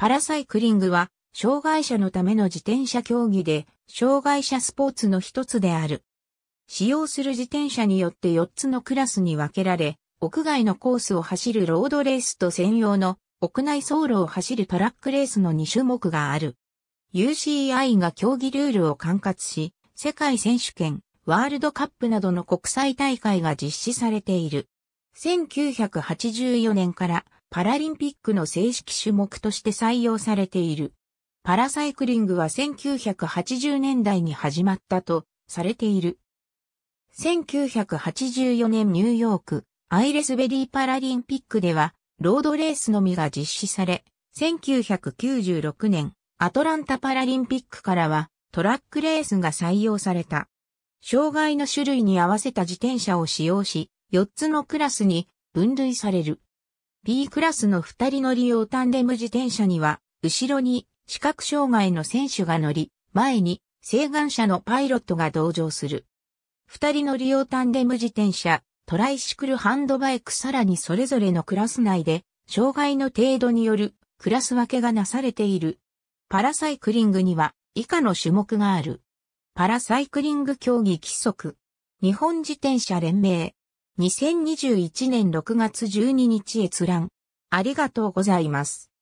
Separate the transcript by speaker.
Speaker 1: パラサイクリングは、障害者のための自転車競技で、障害者スポーツの一つである。使用する自転車によって4つのクラスに分けられ、屋外のコースを走るロードレースと専用の屋内走路を走るトラックレースの2種目がある。UCI が競技ルールを管轄し、世界選手権、ワールドカップなどの国際大会が実施されている。1984年からパラリンピックの正式種目として採用されている。パラサイクリングは1980年代に始まったとされている。1984年ニューヨーク、アイレスベリーパラリンピックでは、ロードレースのみが実施され、1996年、アトランタパラリンピックからは、トラックレースが採用された。障害の種類に合わせた自転車を使用し、4つのクラスに分類される。B クラスの二人乗り用タンデム自転車には、後ろに視覚障害の選手が乗り、前に請願者のパイロットが同乗する。二人乗り用タンデム自転車、トライシクルハンドバイクさらにそれぞれのクラス内で、障害の程度によるクラス分けがなされている。パラサイクリングには以下の種目がある。パラサイクリング競技規則。日本自転車連盟。2021年6月12日閲覧。ありがとうございます。